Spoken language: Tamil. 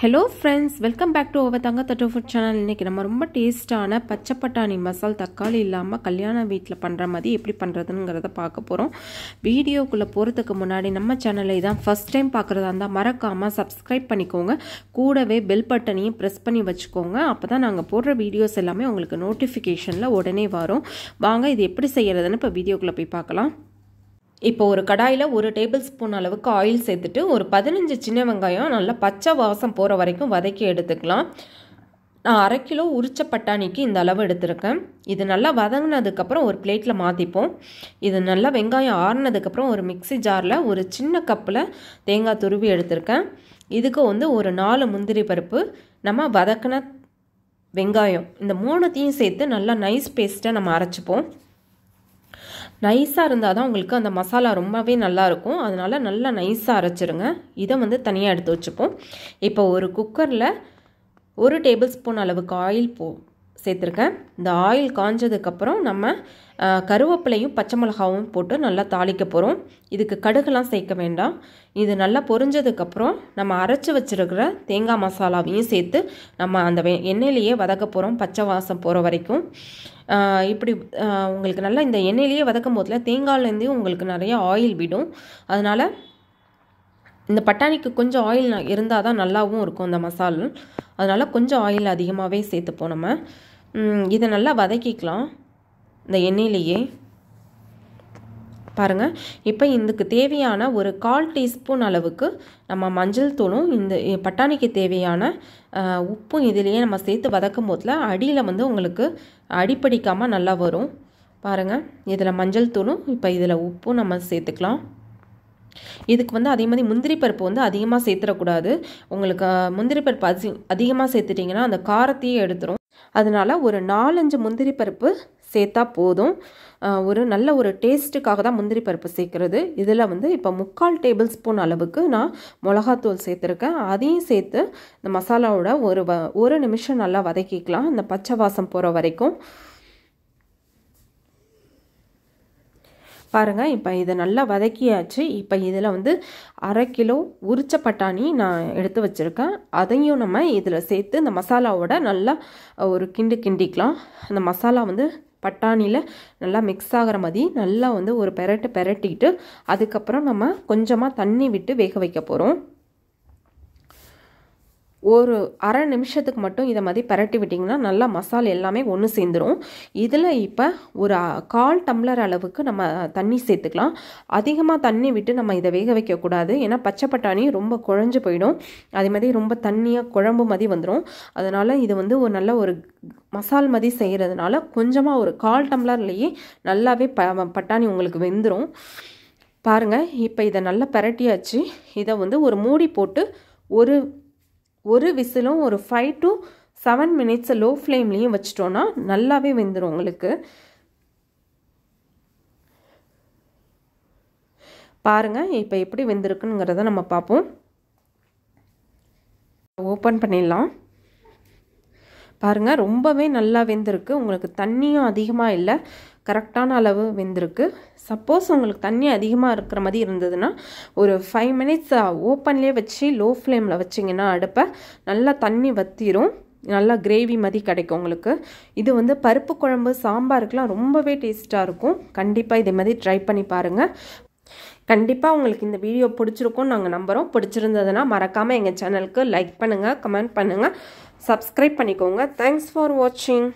hello friends welcome back to over Thanga Thattu food channel இன்றைக்கி நம்ம ரொம்ப டேஸ்ட்டான பச்சை பட்டாணி மசால் தக்காளி இல்லாமல் கல்யாண வீட்டில் பண்ணுற மாதிரி எப்படி பண்ணுறதுங்கிறத பார்க்க போகிறோம் வீடியோக்குள்ளே போகிறதுக்கு முன்னாடி நம்ம சேனலை தான் ஃபஸ்ட் டைம் பார்க்குறதா இருந்தால் மறக்காமல் சப்ஸ்கிரைப் பண்ணிக்கோங்க கூடவே பெல் பட்டனையும் ப்ரெஸ் பண்ணி வச்சுக்கோங்க அப்போ தான் நாங்கள் போடுற வீடியோஸ் எல்லாமே உங்களுக்கு நோட்டிஃபிகேஷனில் உடனே வரும் வாங்க இது எப்படி செய்கிறதுன்னு இப்போ வீடியோக்குள்ளே போய் பார்க்கலாம் இப்போ ஒரு கடாயில் ஒரு டேபிள் ஸ்பூன் அளவுக்கு ஆயில் சேர்த்துட்டு ஒரு பதினஞ்சு சின்ன வெங்காயம் நல்லா பச்சை வாசம் போகிற வரைக்கும் வதக்கி எடுத்துக்கலாம் நான் அரை கிலோ உரிச்ச பட்டாணிக்கு இந்த அளவு எடுத்திருக்கேன் இது நல்லா வதங்கினதுக்கப்புறம் ஒரு பிளேட்டில் மாற்றிப்போம் இது நல்லா வெங்காயம் ஆறுனதுக்கப்புறம் ஒரு மிக்சி ஜாரில் ஒரு சின்ன கப்பில் தேங்காய் துருவி எடுத்திருக்கேன் இதுக்கு வந்து ஒரு நாலு முந்திரி பருப்பு நம்ம வதக்கின வெங்காயம் இந்த மூணுத்தையும் சேர்த்து நல்லா நைஸ் பேஸ்ட்டாக நம்ம அரைச்சிப்போம் நைஸாக இருந்தால் தான் உங்களுக்கு அந்த மசாலா ரொம்பவே நல்லாயிருக்கும் அதனால் நல்லா நைஸாக அரைச்சிருங்க இதை வந்து தனியாக எடுத்து வச்சுப்போம் இப்போ ஒரு குக்கரில் ஒரு டேபிள் ஸ்பூன் அளவுக்கு ஆயில் போ சேர்த்துருக்கேன் இந்த ஆயில் காஞ்சதுக்கப்புறம் நம்ம கருவேப்பிலையும் பச்சை மிளகாவும் போட்டு நல்லா தாளிக்க போகிறோம் இதுக்கு கடுகுலாம் சேர்க்க வேண்டாம் இது நல்லா பொரிஞ்சதுக்கப்புறம் நம்ம அரைச்சி வச்சுருக்கிற தேங்காய் மசாலாவையும் சேர்த்து நம்ம அந்த எண்ணெயிலேயே வதக்க போகிறோம் பச்சை வாசம் போகிற வரைக்கும் இப்படி உங்களுக்கு நல்லா இந்த எண்ணெயிலேயே வதக்கும் போதில் தேங்காய்லேருந்தே உங்களுக்கு நிறைய ஆயில் விடும் அதனால் இந்த பட்டாணிக்கு கொஞ்சம் ஆயில் இருந்தால் தான் நல்லாவும் இருக்கும் இந்த மசால் அதனால் கொஞ்சம் ஆயில் அதிகமாகவே சேர்த்துப்போம் நம்ம இதை நல்லா வதக்கிக்கலாம் இந்த எண்ணெயிலேயே பாருங்கள் இப்போ இதுக்கு தேவையான ஒரு கால் டீஸ்பூன் அளவுக்கு நம்ம மஞ்சள் தூளும் இந்த பட்டாணிக்கு தேவையான உப்பும் இதுலேயே நம்ம சேர்த்து வதக்கும் போதில் அடியில் வந்து உங்களுக்கு அடிப்படிக்காமல் நல்லா வரும் பாருங்கள் இதில் மஞ்சள் தூளும் இப்போ இதில் உப்பும் நம்ம சேர்த்துக்கலாம் இதுக்கு வந்து அதே மாதிரி முந்திரி பருப்பு வந்து அதிகமாக சேர்த்துடக்கூடாது உங்களுக்கு முந்திரி பருப்பு அதி அதிகமாக சேர்த்துட்டிங்கன்னா அந்த காரத்தையே எடுத்துரும் அதனால் ஒரு நாலஞ்சு முந்திரி பருப்பு சேர்த்தா போதும் ஒரு நல்ல ஒரு டேஸ்ட்டுக்காக தான் முந்திரி பருப்பு சேர்க்குறது இதில் வந்து இப்போ முக்கால் டேபிள் ஸ்பூன் அளவுக்கு நான் மிளகாத்தூள் சேர்த்துருக்கேன் அதையும் சேர்த்து இந்த மசாலாவோட ஒரு வ ஒரு நிமிஷம் நல்லா வதக்கிக்கலாம் இந்த பச்சை வாசம் போகிற வரைக்கும் பாருங்கள் இப்போ இதை நல்லா வதக்கியாச்சு இப்போ இதில் வந்து அரை கிலோ உரிச்ச பட்டாணி நான் எடுத்து வச்சுருக்கேன் அதையும் நம்ம இதில் சேர்த்து இந்த மசாலாவோட நல்லா ஒரு கிண்டு கிண்டிக்கலாம் அந்த மசாலா வந்து பட்டாணியில் நல்லா மிக்ஸ் ஆகிற மாதிரி நல்லா வந்து ஒரு பெரட்டு பெரட்டிக்கிட்டு அதுக்கப்புறம் நம்ம கொஞ்சமாக தண்ணி விட்டு வேக வைக்க போகிறோம் ஒரு அரை நிமிஷத்துக்கு மட்டும் இதை மாதிரி பரட்டி விட்டிங்கன்னா நல்லா மசாலா எல்லாமே ஒன்று சேர்ந்துடும் இதில் இப்போ ஒரு கால் டம்ளர் அளவுக்கு நம்ம தண்ணி சேர்த்துக்கலாம் அதிகமாக தண்ணி விட்டு நம்ம இதை வேக வைக்கக்கூடாது ஏன்னா பச்சை பட்டாணி ரொம்ப குழஞ்சு போயிடும் அதே மாதிரி ரொம்ப தண்ணியாக குழம்பு மாதிரி வந்துடும் அதனால் இது வந்து ஒரு நல்ல ஒரு மசால் மாதிரி செய்கிறதுனால கொஞ்சமாக ஒரு கால் டம்ளர்லேயே நல்லாவே ப பட்டாணி உங்களுக்கு வெந்துடும் பாருங்கள் இப்போ இதை நல்லா பரட்டியாச்சு இதை வந்து ஒரு மூடி போட்டு ஒரு ஒரு விசிலும் ஒரு ஃபைவ் டு செவன் மினிட்ஸை லோ ஃப்ளேம்லேயும் வச்சிட்டோன்னா நல்லாவே வெந்துடும் உங்களுக்கு பாருங்கள் இப்போ எப்படி வெந்திருக்குங்கிறத நம்ம பார்ப்போம் ஓப்பன் பண்ணிடலாம் பாருங்கள் ரொம்பவே நல்லா வெந்திருக்கு உங்களுக்கு தண்ணியும் அதிகமாக இல்லை கரெக்டான அளவு வெந்திருக்கு சப்போஸ் உங்களுக்கு தண்ணி அதிகமாக இருக்கிற மாதிரி இருந்ததுன்னா ஒரு ஃபைவ் மினிட்ஸ் ஓப்பன்லேயே வச்சு லோ ஃப்ளேமில் வச்சிங்கன்னா அடுப்பை நல்லா தண்ணி வத்திரும் நல்லா கிரேவி மாதிரி கிடைக்கும் உங்களுக்கு இது வந்து பருப்பு குழம்பு சாம்பாருக்கெலாம் ரொம்பவே டேஸ்ட்டாக இருக்கும் கண்டிப்பாக இதே மாதிரி ட்ரை பண்ணி பாருங்கள் கண்டிப்பாக உங்களுக்கு இந்த வீடியோ பிடிச்சிருக்கும் நாங்கள் நம்புகிறோம் பிடிச்சிருந்ததுன்னா மறக்காமல் எங்கள் சேனலுக்கு லைக் பண்ணுங்கள் கமெண்ட் பண்ணுங்கள் சப்ஸ்கிரைப் பண்ணிக்கோங்க தேங்க்ஸ் ஃபார் வாட்சிங்